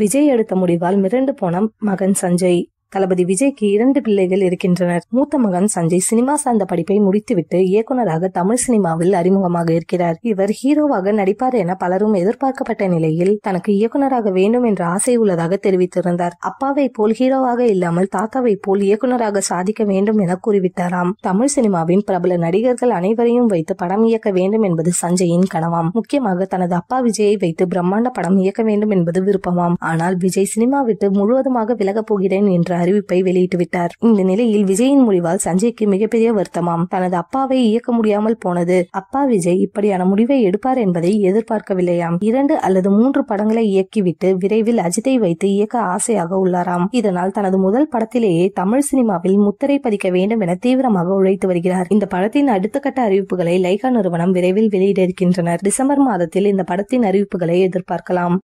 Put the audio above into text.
விஜய் எடுத்த முடிவால் மிரண்டு போன மகன் சஞ்சய் தளபதி விஜய்க்கு இரண்டு பிள்ளைகள் இருக்கின்றனர் மூத்த மகன் சஞ்சய் சினிமா சார்ந்த படிப்பை முடித்துவிட்டு இயக்குநராக தமிழ் சினிமாவில் அறிமுகமாக இருக்கிறார் இவர் ஹீரோவாக நடிப்பார் என பலரும் எதிர்பார்க்கப்பட்ட நிலையில் தனக்கு இயக்குநராக வேண்டும் என்ற ஆசை உள்ளதாக தெரிவித்திருந்தார் அப்பாவை போல் ஹீரோவாக இல்லாமல் தாத்தாவை போல் இயக்குநராக சாதிக்க வேண்டும் என கூறிவிட்டாராம் தமிழ் சினிமாவின் பிரபல நடிகர்கள் அனைவரையும் வைத்து படம் இயக்க வேண்டும் என்பது சஞ்சயின் கனவாம் முக்கியமாக தனது அப்பா விஜயை வைத்து பிரம்மாண்ட படம் இயக்க வேண்டும் என்பது விருப்பமாம் ஆனால் விஜய் சினிமா விட்டு முழுவதுமாக விலகப் போகிறேன் என்றார் அறிவிப்பை வெளியிட்டுவிட்டார் இந்த நிலையில் விஜயின் முடிவால் சஞ்சய்க்கு மிகப்பெரிய வருத்தமாம் தனது அப்பாவை இயக்க முடியாமல் போனது அப்பா விஜய் இப்படியான முடிவை எடுப்பார் என்பதை எதிர்பார்க்கவில்லையாம் இரண்டு அல்லது மூன்று படங்களை இயக்கிவிட்டு விரைவில் அஜித்தை வைத்து இயக்க ஆசையாக உள்ளாராம் இதனால் தனது முதல் படத்திலேயே தமிழ் சினிமாவில் முத்திரை பதிக்க வேண்டும் என தீவிரமாக உழைத்து வருகிறார் இந்த படத்தின் அடுத்த கட்ட அறிவிப்புகளை லைகா நிறுவனம் விரைவில் வெளியிட இருக்கின்றனர் டிசம்பர் மாதத்தில் இந்த படத்தின் அறிவிப்புகளை எதிர்பார்க்கலாம்